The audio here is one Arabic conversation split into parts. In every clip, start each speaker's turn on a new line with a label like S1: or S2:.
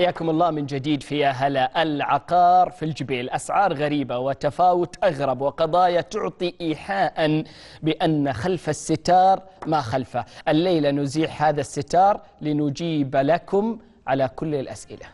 S1: حياكم الله من جديد في هلا العقار في الجبيل أسعار غريبة وتفاوت أغرب وقضايا تعطي إيحاء بأن خلف الستار ما خلفه الليلة نزيح هذا الستار لنجيب لكم على كل الأسئلة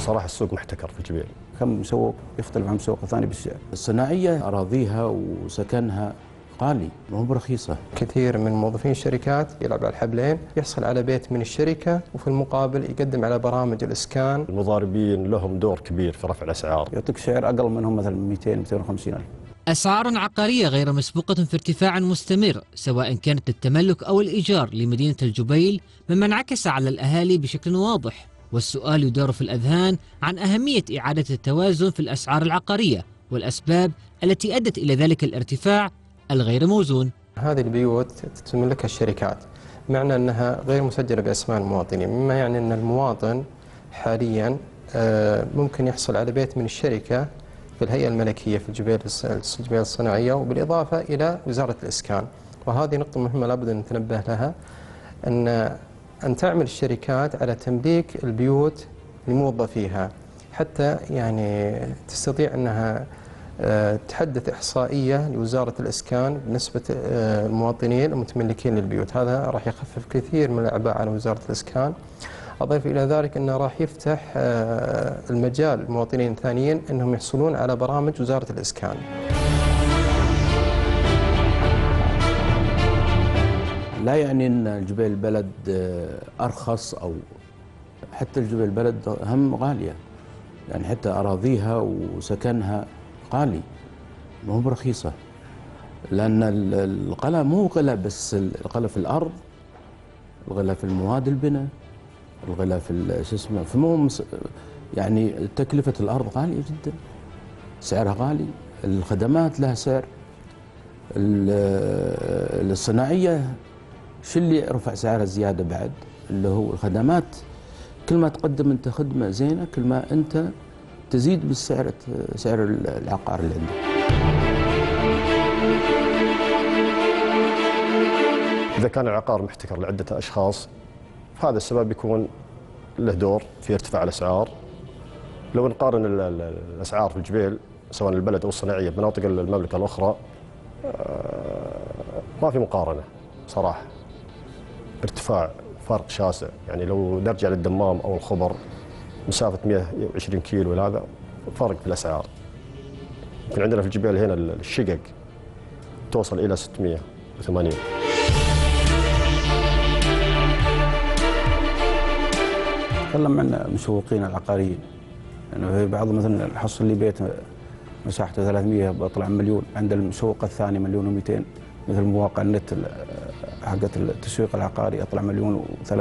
S1: صراحة السوق محتكر في الجبيل كم سوق يختلف عن سوق ثاني بالسعر الصناعيه اراضيها وسكنها غالي مو برخيصة كثير من موظفين الشركات يلعب على الحبلين يحصل على بيت من الشركة وفي المقابل يقدم على برامج الإسكان المضاربين لهم دور كبير في رفع الأسعار يعطيك سعر أقل منهم مثلا 200 250 ألف أسعار عقارية غير مسبوقة في ارتفاع مستمر سواء كانت للتملك أو الإيجار لمدينة الجبيل مما انعكس على الأهالي بشكل واضح والسؤال يدار في الأذهان عن أهمية إعادة التوازن في الأسعار العقارية والأسباب التي أدت إلى ذلك الارتفاع الغير موزون هذه البيوت تملكها الشركات معنى أنها غير مسجلة بأسماء المواطنين مما يعني أن المواطن حاليا آه، ممكن يحصل على بيت من الشركة في الهيئة الملكية في الجبيل الجبال الصناعية وبالإضافة إلى وزارة الإسكان وهذه نقطة مهمة لابد أن نتنبه لها أن أن تعمل الشركات على تمليك البيوت لموظفيها حتى يعني تستطيع أنها آه، تحدث إحصائية لوزارة الإسكان بنسبة آه، المواطنين المتملكين للبيوت هذا راح يخفف كثير من الأعباء على وزارة الإسكان أضيف إلى ذلك أنه راح يفتح آه، المجال للمواطنين الثانيين أنهم يحصلون على برامج وزارة الإسكان لا يعني ان جبال البلد آه، ارخص او حتى جبال البلد هم غاليه يعني حتى اراضيها وسكنها غالي مو برخيصه لان القلا مو غلا بس الغلا في الارض الغلا في المواد البناء الغلا في شو اسمه فمو يعني تكلفه الارض غاليه جدا سعرها غالي الخدمات لها سعر آه، الصناعيه شو اللي رفع سعرها زياده بعد اللي هو الخدمات كل ما تقدم انت خدمه زينه كل ما انت تزيد بالسعر سعر سعر العقار اللي عندك إذا كان العقار محتكر لعدة أشخاص فهذا السبب يكون له دور في ارتفاع الأسعار لو نقارن الأسعار في الجبيل سواء البلد أو الصناعية بمناطق المملكة الأخرى آه، ما في مقارنة صراحة ارتفاع فرق شاسع يعني لو نرجع للدمام او الخبر مسافه 120 كيلو هذا فرق في الاسعار يمكن عندنا في الجبال هنا الشقق توصل الى 680 تكلم عن المسوقين العقاريين لانه يعني في بعض مثلا الحصل لي بيت مساحته 300 بطلع مليون عند المسوق الثاني مليون و200 مثل مواقع النت حقت التسويق العقاري يطلع مليون و300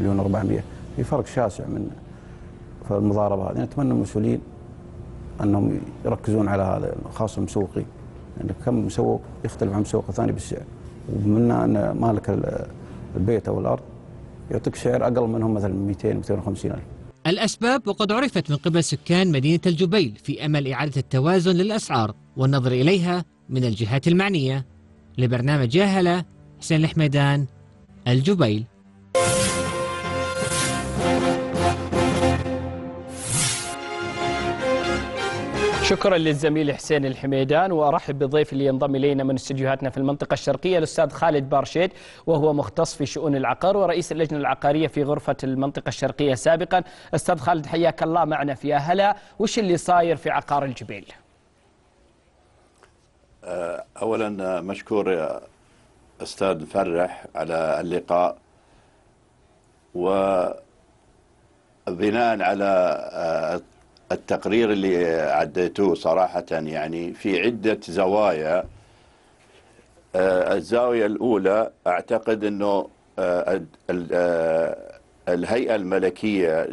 S1: مليون و400 في فرق شاسع من المضاربه هذه نتمنى المسؤولين انهم يركزون على هذا خاصه المسوقين يعني كم مسوق يختلف عن مسوق ثاني بالسعر ومن ان مالك البيت او الارض يعطيك سعر اقل منهم مثلا 200 250 الف الأسباب وقد عرفت من قبل سكان مدينة الجبيل في أمل إعادة التوازن للأسعار والنظر إليها من الجهات المعنية لبرنامج جاهلة حسين الحميدان الجبيل شكرا للزميل حسين الحميدان وارحب بضيف اللي ينضم الينا من استديوهاتنا في المنطقه الشرقيه الاستاذ خالد بارشيد وهو مختص في شؤون العقار ورئيس اللجنه العقاريه في غرفه المنطقه الشرقيه سابقا استاذ خالد حياك الله معنا في هلا وش اللي صاير في عقار الجبيل
S2: أه، اولا أه، مشكور أه، أستاذ مفرح على اللقاء وبناء على آه، التقرير اللي عديتوه صراحة يعني في عدة زوايا آه، الزاوية الأولى أعتقد أنه آه، الهيئة الملكية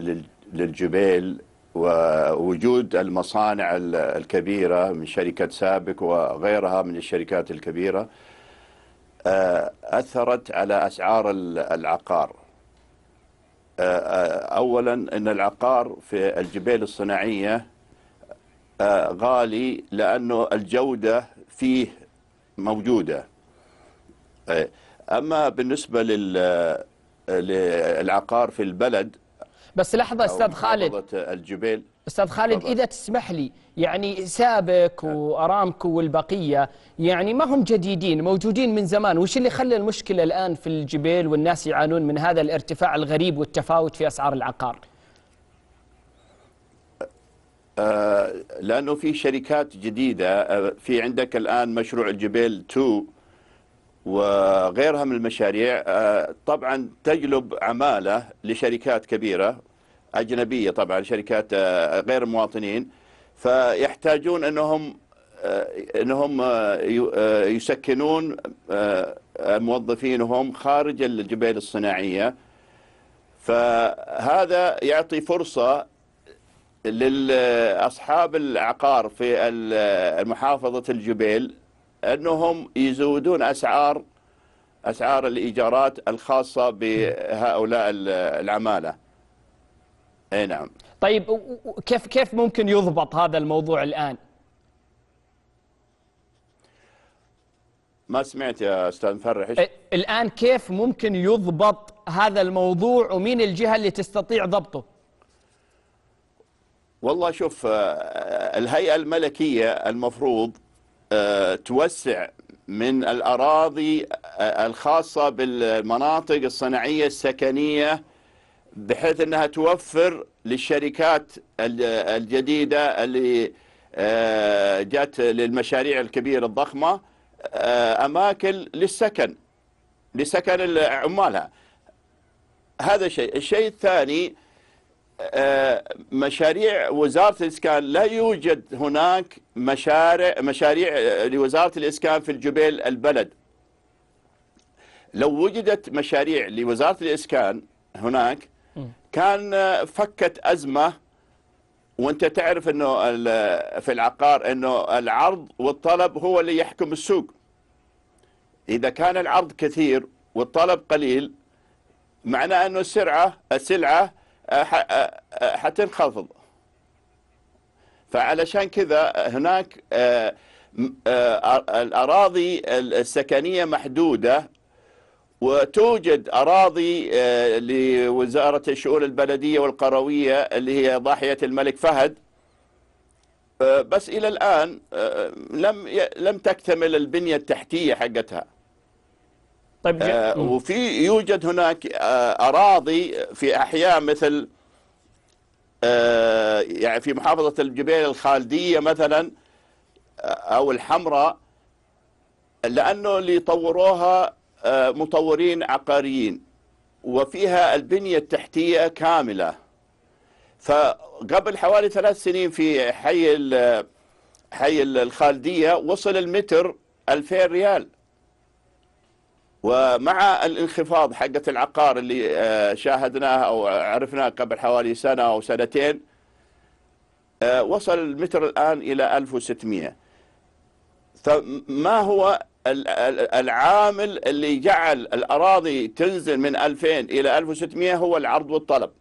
S2: للجبال ووجود المصانع الكبيرة من شركة سابك وغيرها من الشركات الكبيرة آه، أثرت على أسعار العقار آه، آه، أولا أن العقار في الجبال الصناعية غالي لأنه الجودة فيه موجودة أما بالنسبة للعقار في البلد
S1: بس لحظة أستاذ خالد
S2: الجبال
S1: استاذ خالد اذا تسمح لي يعني سابك نعم. وارامكو والبقيه يعني ما هم جديدين موجودين من زمان وش اللي خلى المشكله الان في الجبيل والناس يعانون من هذا الارتفاع الغريب والتفاوت في اسعار العقار
S2: أه، لانه في شركات جديده أه، في عندك الان مشروع الجبيل 2 وغيرها من المشاريع أه، طبعا تجلب عماله لشركات كبيره أجنبية طبعا شركات آه، غير مواطنين فيحتاجون أنهم آه، أنهم آه، يسكنون موظفينهم خارج الجبيل الصناعية فهذا يعطي فرصة لأصحاب العقار في محافظة الجبيل أنهم يزودون أسعار أسعار الإيجارات الخاصة بهؤلاء العمالة اي نعم
S1: طيب كيف كيف ممكن يضبط هذا الموضوع الان؟
S2: ما سمعت يا استاذ مفرح
S1: الان كيف ممكن يضبط هذا الموضوع ومين الجهه اللي تستطيع ضبطه؟
S2: والله شوف آه، آه، الهيئه الملكيه المفروض آه، توسع من الاراضي الخاصه بالمناطق الصناعيه السكنيه بحيث أنها توفر للشركات الجديدة اللي آه، جت للمشاريع الكبيرة الضخمة آه، أماكن للسكن لسكن عمالها هذا شيء الشيء الثاني آه، مشاريع وزارة الإسكان لا يوجد هناك مشاريع, مشاريع لوزارة الإسكان في الجبيل البلد لو وجدت مشاريع لوزارة الإسكان هناك كان آه، فكت أزمة وانت تعرف انه في العقار انه العرض والطلب هو اللي يحكم السوق اذا كان العرض كثير والطلب قليل معناه انه السرعه السلعه آه، آه، حتنخفض فعلشان كذا هناك الاراضي السكنيه محدوده وتوجد أراضي آه، لوزارة الشؤون البلدية والقروية اللي هي ضاحية الملك فهد آه، بس إلى الآن آه، لم لم تكتمل البنية التحتية حقتها طيب وفي يوجد هناك أراضي في أحياء مثل يعني في محافظة الجبيل الخالدية مثلا أو الحمراء لأنه اللي طوروها آه، مطورين عقاريين وفيها البنية التحتية كاملة فقبل حوالي ثلاث سنين في حي حي الخالدية وصل المتر 2000 ريال ومع الانخفاض حقة العقار اللي آه، شاهدناه أو عرفناه قبل حوالي سنة أو سنتين آه، وصل المتر الآن إلى 1600 فما هو العامل اللي جعل الأراضي تنزل من 2000 إلى 1600 هو العرض والطلب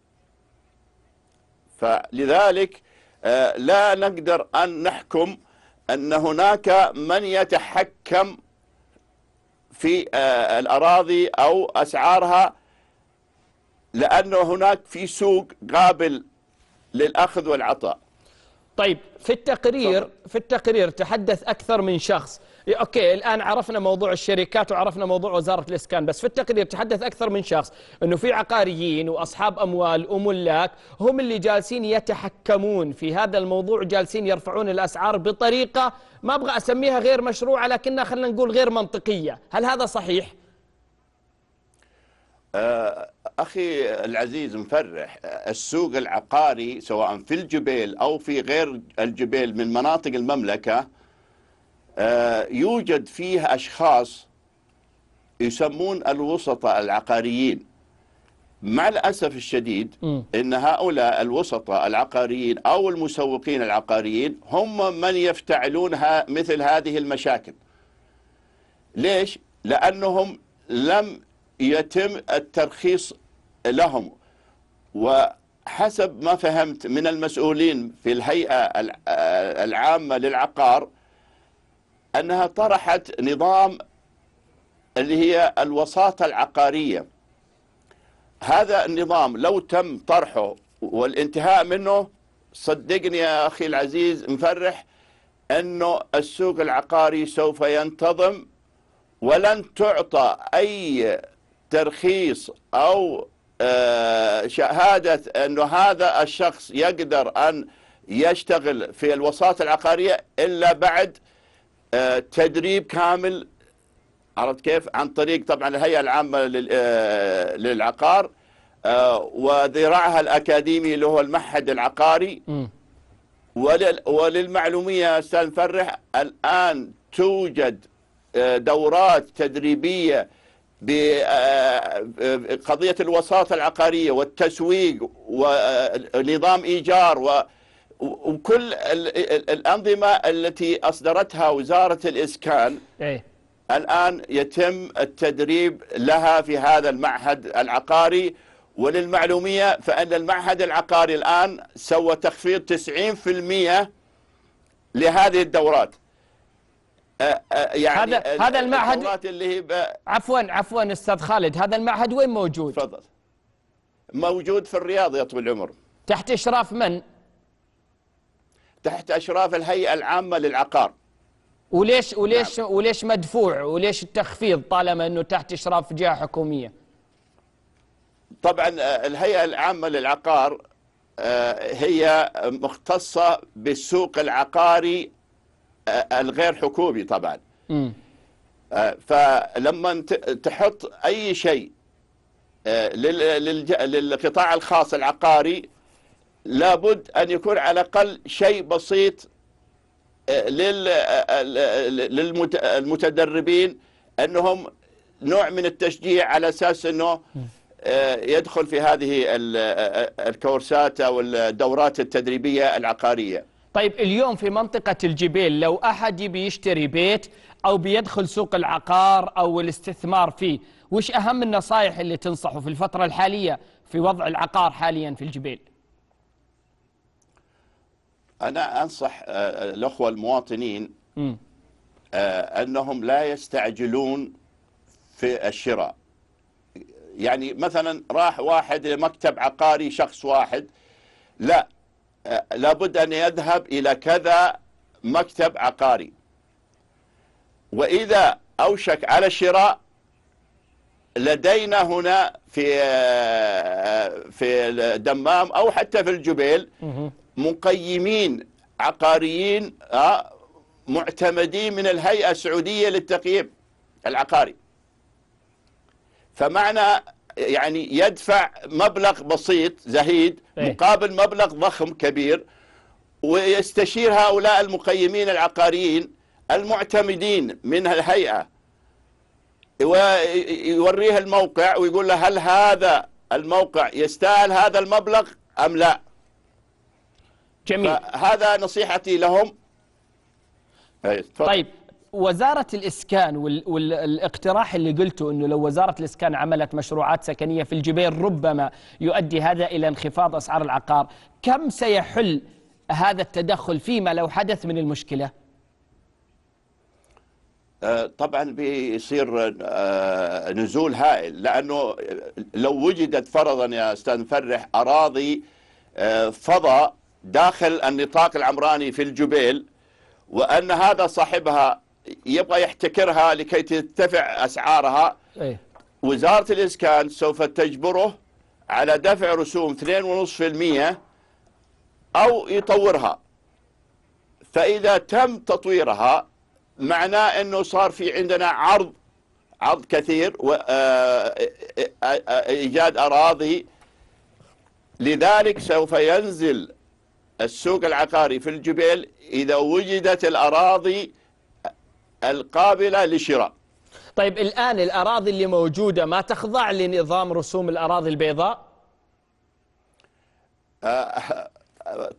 S2: فلذلك آه، لا نقدر أن نحكم أن هناك من يتحكم في آه، الأراضي أو أسعارها لأنه هناك في سوق قابل للأخذ والعطاء
S1: طيب في التقرير في التقرير تحدث أكثر من شخص اوكي الان عرفنا موضوع الشركات وعرفنا موضوع وزاره الاسكان بس في التقرير تحدث اكثر من شخص انه في عقاريين واصحاب اموال وملاك هم اللي جالسين يتحكمون في هذا الموضوع جالسين يرفعون الاسعار بطريقه ما ابغى اسميها غير مشروعه لكنها خلينا نقول غير منطقيه هل هذا صحيح
S2: أه، اخي العزيز مفرح السوق العقاري سواء في الجبيل او في غير الجبيل من مناطق المملكه آه، يوجد فيه أشخاص يسمون الوسطاء العقاريين مع الأسف الشديد أن هؤلاء الوسطاء العقاريين أو المسوقين العقاريين هم من يفتعلون مثل هذه المشاكل ليش؟ لأنهم لم يتم الترخيص لهم وحسب ما فهمت من المسؤولين في الهيئة آه، العامة للعقار أنها طرحت نظام اللي هي الوساطة العقارية هذا النظام لو تم طرحه والانتهاء منه صدقني يا أخي العزيز مفرح أنه السوق العقاري سوف ينتظم ولن تعطى أي ترخيص أو آه، شهادة أنه هذا الشخص يقدر أن يشتغل في الوساطة العقارية إلا بعد آه، تدريب كامل عرفت كيف عن طريق طبعا الهيئة العامة آه، للعقار آه، وذراعها الأكاديمي اللي هو المعهد العقاري وللمعلومية أستاذ مفرح الآن توجد دورات تدريبية بقضية الوساطة العقارية والتسويق ونظام إيجار و وكل الأنظمة التي أصدرتها وزارة الإسكان إيه؟ الآن يتم التدريب لها في هذا المعهد العقاري وللمعلومية فأن المعهد العقاري الآن سوى تخفيض 90% لهذه الدورات يعني هذا هذا المعهد اللي هي عفوا عفوا استاذ خالد هذا المعهد وين موجود؟ تفضل موجود في الرياض يا طويل العمر تحت اشراف من؟ تحت اشراف الهيئه العامه للعقار
S1: وليش نعم. وليش نعم. وليش مدفوع وليش التخفيض طالما انه تحت اشراف جهه حكوميه
S2: طبعا آه، الهيئه العامه للعقار آه، هي مختصه بالسوق العقاري آه، الغير حكومي طبعا م. فلما تحط اي شيء للقطاع الخاص العقاري لابد أن يكون على الأقل شيء بسيط آه، للمتدربين آه، آه، أنهم نوع من التشجيع على أساس أنه يدخل في هذه الكورسات أو الدورات التدريبية العقارية
S1: طيب اليوم في منطقة الجبيل لو أحد يبي يشتري بيت أو بيدخل سوق العقار أو الاستثمار فيه وش أهم النصائح اللي تنصحه في الفترة الحالية في وضع العقار حاليا في الجبيل؟
S2: أنا أنصح آه، آه، الأخوة المواطنين آه، أنهم لا يستعجلون في الشراء يعني مثلا راح واحد لمكتب عقاري شخص واحد لا لابد أن يذهب إلى كذا مكتب عقاري وإذا أوشك على الشراء لدينا هنا في في الدمام أو حتى في الجبيل مقيمين عقاريين آه، معتمدين من الهيئة السعودية للتقييم العقاري فمعنى يعني يدفع مبلغ بسيط زهيد إيه. مقابل مبلغ ضخم كبير ويستشير هؤلاء المقيمين العقاريين المعتمدين من الهيئة ويوريه الموقع ويقول له هل هذا الموقع يستاهل هذا المبلغ أم لا جميل هذا نصيحتي لهم إيه، طيب
S1: وزارة الإسكان والاقتراح اللي قلته أنه لو وزارة الإسكان عملت مشروعات سكنية في الجبيل ربما يؤدي هذا إلى انخفاض أسعار العقار كم سيحل هذا التدخل فيما لو حدث من المشكلة
S2: آه، طبعا بيصير آه، نزول هائل لأنه لو وجدت فرضا يا أستاذ فرح أراضي آه، فضاء داخل النطاق العمراني في الجبيل وأن هذا صاحبها يبغى يحتكرها لكي ترتفع أسعارها أي. وزارة الإسكان سوف تجبره على دفع رسوم 2.5% أو يطورها فإذا تم تطويرها معناه أنه صار في عندنا عرض عرض كثير وإيجاد آه، آه، آه، أراضي لذلك سوف ينزل السوق العقاري في الجبيل إذا وجدت الأراضي القابلة لشراء
S1: طيب الآن الأراضي اللي موجودة ما تخضع لنظام رسوم الأراضي البيضاء؟
S2: أه،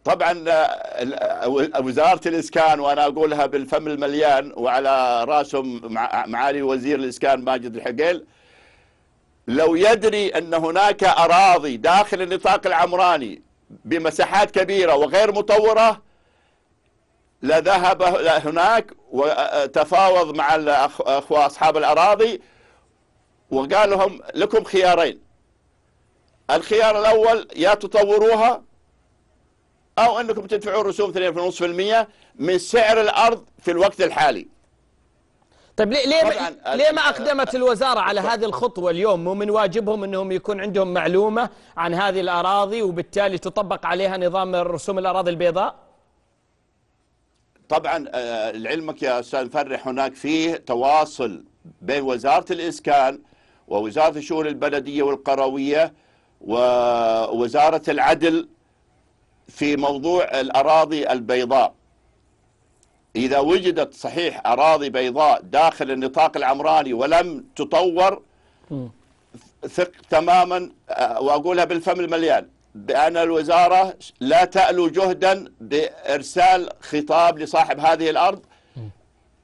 S2: طبعا أه، وزارة الإسكان وأنا أقولها بالفم المليان وعلى راسهم معالي وزير الإسكان ماجد الحقيل لو يدري أن هناك أراضي داخل النطاق العمراني بمساحات كبيرة وغير مطورة لذهب هناك وتفاوض مع الأخوة أصحاب الأراضي وقال لهم لكم خيارين الخيار الأول يا تطوروها أو أنكم تدفعون رسوم 2.5% من سعر الأرض في الوقت الحالي
S1: طيب ليه ليه, آه، ليه ما آه، اقدمت آه. الوزاره على هذه الخطوه اليوم؟ مو من واجبهم انهم يكون عندهم معلومه عن هذه الاراضي وبالتالي تطبق عليها نظام رسوم الاراضي البيضاء؟
S2: طبعا لعلمك يا استاذ مفرح هناك فيه تواصل بين وزاره الاسكان ووزاره الشؤون البلديه والقرويه ووزاره العدل في موضوع الاراضي البيضاء إذا وجدت صحيح أراضي بيضاء داخل النطاق العمراني ولم تطور ثق تماما آه، وأقولها بالفم المليان بأن الوزارة لا تألو جهدا بإرسال خطاب لصاحب هذه الأرض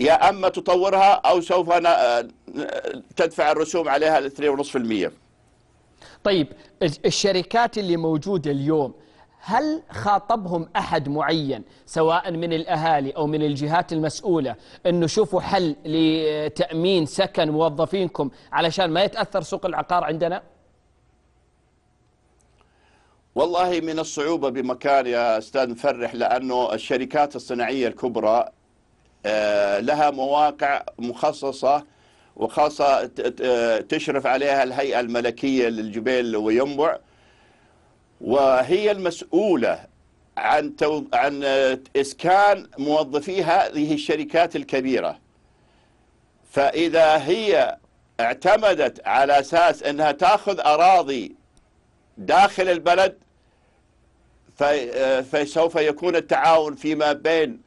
S2: يا أما تطورها أو سوف آه، تدفع الرسوم عليها 2.5%
S1: طيب الشركات اللي موجودة اليوم هل خاطبهم أحد معين سواء من الأهالي أو من الجهات المسؤولة أنه شوفوا حل لتأمين سكن موظفينكم علشان ما يتأثر سوق العقار عندنا؟
S2: والله من الصعوبة بمكان يا أستاذ مفرح لأنه الشركات الصناعية الكبرى آه، لها مواقع مخصصة وخاصة آه، تشرف عليها الهيئة الملكية للجبيل وينبع وهي المسؤولة عن تو... عن إسكان موظفي هذه الشركات الكبيرة فإذا هي اعتمدت على أساس أنها تأخذ أراضي داخل البلد ف... فسوف يكون التعاون فيما بين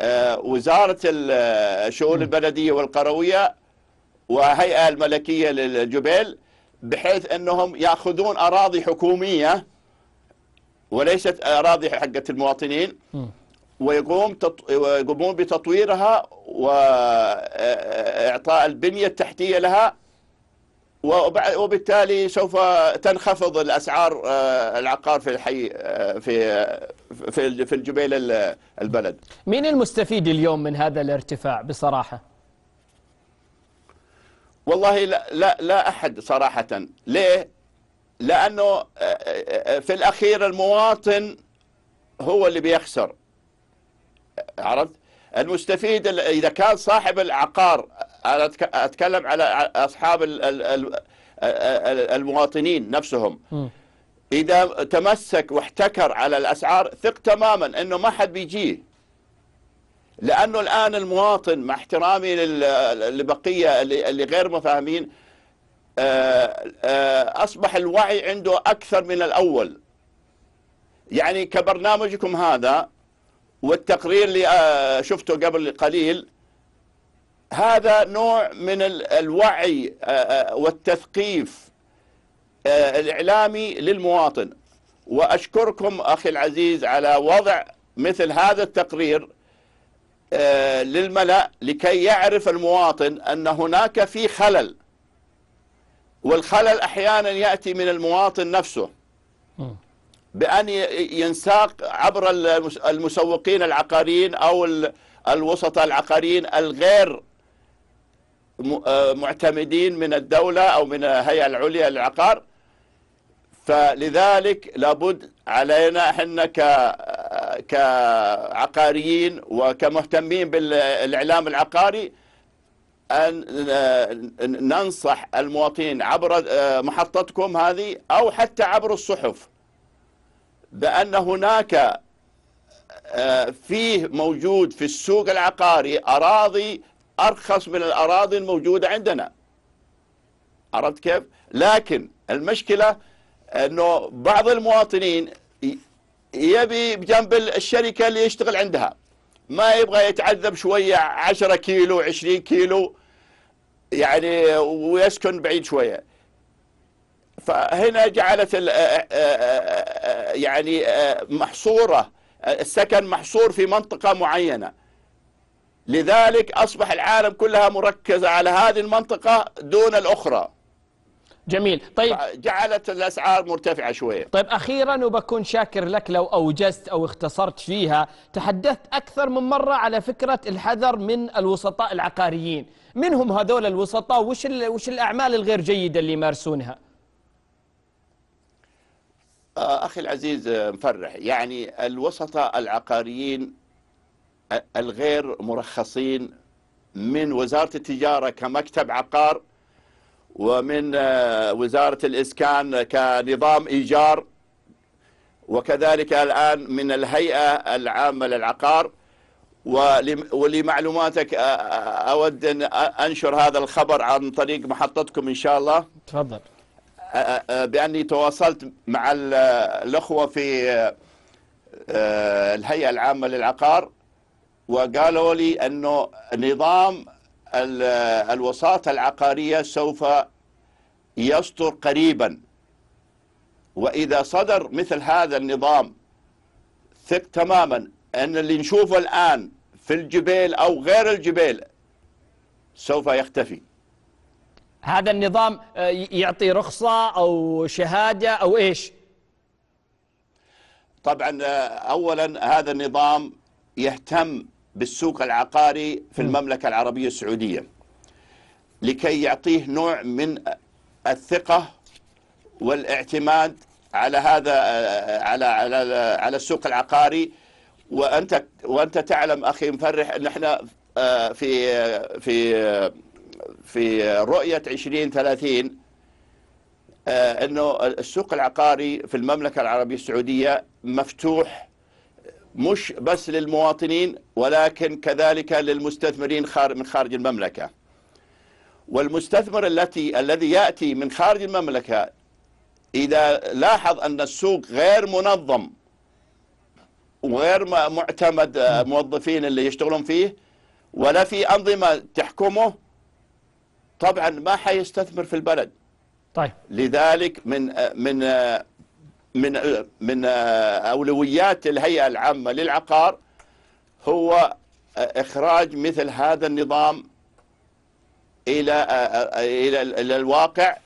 S2: آه، وزارة الشؤون البلدية والقروية وهيئة الملكية للجبيل بحيث أنهم يأخذون أراضي حكومية وليست أراضي حقت المواطنين ويقوم تط... ويقومون بتطويرها وإعطاء البنية التحتية لها وبالتالي سوف تنخفض الأسعار آه، العقار في الحي آه، في آه، في في الجبيل البلد مين المستفيد اليوم من
S1: هذا الارتفاع بصراحة؟
S2: والله لا لا, لا أحد صراحة ليه؟ لأنه آه، آه، آه، في الأخير المواطن هو اللي بيخسر عرفت المستفيد إذا كان صاحب العقار أنا أتكلم على أصحاب المواطنين نفسهم إذا تمسك واحتكر على الأسعار ثق تماما أنه ما حد بيجيه لأنه الآن المواطن مع احترامي لبقية اللي غير مفاهمين آه، آه، أصبح الوعي عنده أكثر من الأول يعني كبرنامجكم هذا والتقرير اللي آه، شفته قبل قليل هذا نوع من الوعي والتثقيف الإعلامي للمواطن وأشكركم أخي العزيز على وضع مثل هذا التقرير للملأ لكي يعرف المواطن أن هناك في خلل والخلل أحيانا يأتي من المواطن نفسه بأن ينساق عبر المسوقين العقاريين أو الوسطاء العقاريين الغير آه، معتمدين من الدولة أو من الهيئة العليا للعقار فلذلك لابد علينا احنا آه، كعقاريين وكمهتمين بالإعلام العقاري أن ننصح المواطنين عبر آه، محطتكم هذه أو حتى عبر الصحف بأن هناك آه، فيه موجود في السوق العقاري أراضي أرخص من الأراضي الموجودة عندنا عرفت كيف؟ لكن المشكلة أنه بعض المواطنين يبي بجنب الشركة اللي يشتغل عندها ما يبغى يتعذب شوية 10 كيلو 20 كيلو يعني ويسكن بعيد شوية فهنا جعلت يعني محصورة السكن محصور في منطقة معينة لذلك أصبح العالم كلها مركزة على هذه المنطقة دون الأخرى جميل طيب جعلت الأسعار مرتفعة شوية طيب
S1: أخيرا وبكون شاكر لك لو أوجزت أو اختصرت فيها تحدثت أكثر من مرة على فكرة الحذر من الوسطاء العقاريين من هم هذول الوسطاء وش, وش الأعمال الغير جيدة اللي يمارسونها
S2: آه، أخي العزيز آه، مفرح يعني الوسطاء العقاريين آه، الغير مرخصين من وزارة التجارة كمكتب عقار ومن آه، وزارة الإسكان كنظام إيجار وكذلك الآن من الهيئة العامة للعقار ولمعلوماتك آه، آه، أود أن أنشر هذا الخبر عن طريق محطتكم إن شاء الله تفضل بأني تواصلت مع الأخوة في الهيئة العامة للعقار وقالوا لي أنه نظام الوساطة العقارية سوف يصدر قريبا وإذا صدر مثل هذا النظام ثق تماما أن اللي نشوفه الآن في الجبال أو غير الجبال سوف يختفي
S1: هذا النظام آه، يعطي رخصة أو شهادة أو إيش
S2: طبعا آه، أولا هذا النظام يهتم بالسوق العقاري في المملكة العربية السعودية لكي يعطيه نوع من الثقة والاعتماد على هذا على على على السوق العقاري وانت وانت تعلم اخي مفرح ان احنا آه، في آه، في آه، في رؤيه 2030 انه السوق العقاري في المملكه العربيه السعوديه مفتوح مش بس للمواطنين ولكن كذلك للمستثمرين من خارج المملكة والمستثمر التي الذي يأتي من خارج المملكة إذا لاحظ أن السوق غير منظم وغير معتمد آه، موظفين اللي يشتغلون فيه ولا في أنظمة تحكمه طبعا ما حيستثمر في البلد طيب لذلك من آه، من آه، من من اولويات الهيئه العامه للعقار هو اخراج مثل هذا النظام الى الى الى الواقع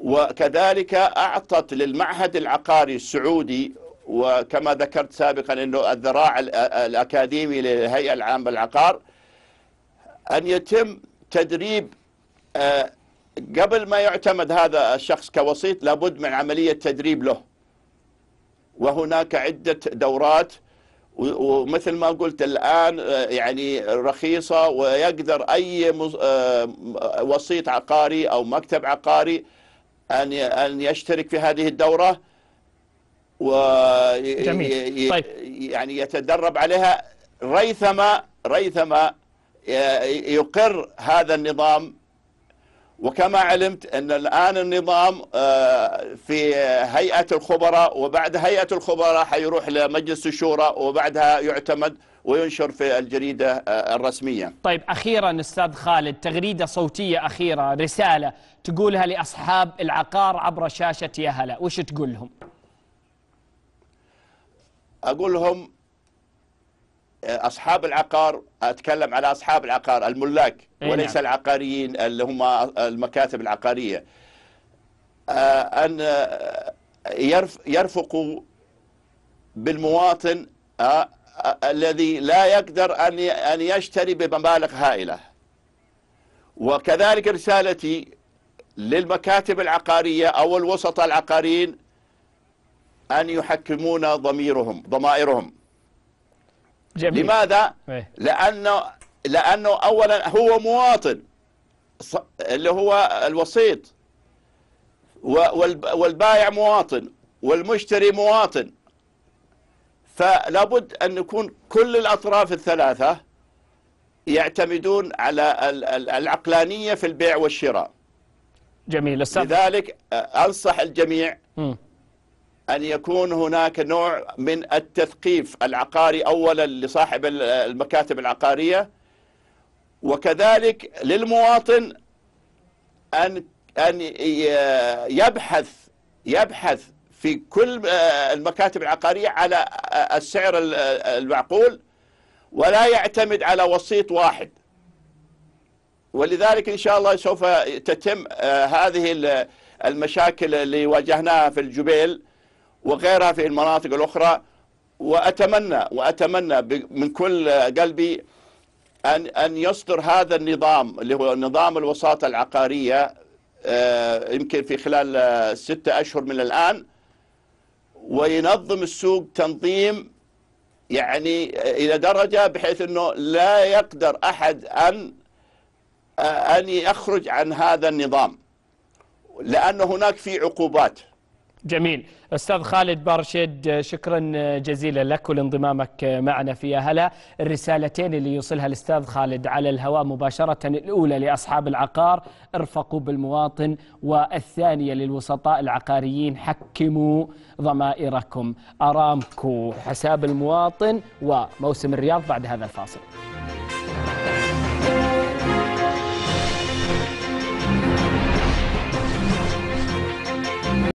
S2: وكذلك اعطت للمعهد العقاري السعودي وكما ذكرت سابقا انه الذراع الاكاديمي للهيئه العامه للعقار ان يتم تدريب آه، قبل ما يعتمد هذا الشخص كوسيط لابد من عملية تدريب له وهناك عدة دورات ومثل ما قلت الآن آه، يعني رخيصة ويقدر أي آه، وسيط عقاري أو مكتب عقاري أن أن يشترك في هذه الدورة و جميل. طيب. يعني يتدرب عليها ريثما ريثما آه، يقر هذا النظام وكما علمت أن الآن النظام آه، في هيئة الخبراء وبعد هيئة الخبراء حيروح لمجلس الشورى وبعدها يعتمد وينشر في الجريدة آه، الرسمية
S1: طيب أخيرا أستاذ خالد تغريدة صوتية أخيرة رسالة تقولها لأصحاب العقار عبر شاشة يا هلا وش تقول لهم
S2: أقول لهم اصحاب العقار اتكلم على اصحاب العقار الملاك وليس نعم. العقاريين اللي هم المكاتب العقاريه آه، ان آه، يرفقوا بالمواطن آه، الذي لا يقدر ان ان يشتري بمبالغ هائله وكذلك رسالتي للمكاتب العقاريه او الوسطاء العقاريين ان يحكمون ضميرهم ضمائرهم جميل. لماذا؟ إيه. لأنه لأنه أولا هو مواطن اللي هو الوسيط والبائع مواطن والمشتري مواطن فلا بد أن يكون كل الأطراف الثلاثة يعتمدون على العقلانية في البيع والشراء جميل
S1: لذلك
S2: أنصح الجميع م. أن يكون هناك نوع من التثقيف العقاري أولا لصاحب المكاتب العقارية وكذلك للمواطن أن أن يبحث يبحث في كل آه، المكاتب العقارية على آه، السعر المعقول ولا يعتمد على وسيط واحد ولذلك إن شاء الله سوف تتم آه، هذه المشاكل اللي واجهناها في الجبيل وغيرها في المناطق الأخرى وأتمنى وأتمنى من كل قلبي أن أن يصدر هذا النظام اللي هو نظام الوساطة العقارية آه، يمكن في خلال آه، ستة أشهر من الآن وينظم السوق تنظيم يعني آه، إلى درجة بحيث أنه لا يقدر أحد أن أن يخرج عن هذا النظام لأن هناك في عقوبات جميل
S1: أستاذ خالد بارشيد شكرا جزيلا لك ولانضمامك معنا في هلا الرسالتين اللي يوصلها الأستاذ خالد على الهواء مباشرة الأولى لأصحاب العقار ارفقوا بالمواطن والثانية للوسطاء العقاريين حكموا ضمائركم أرامكو حساب المواطن وموسم الرياض بعد هذا الفاصل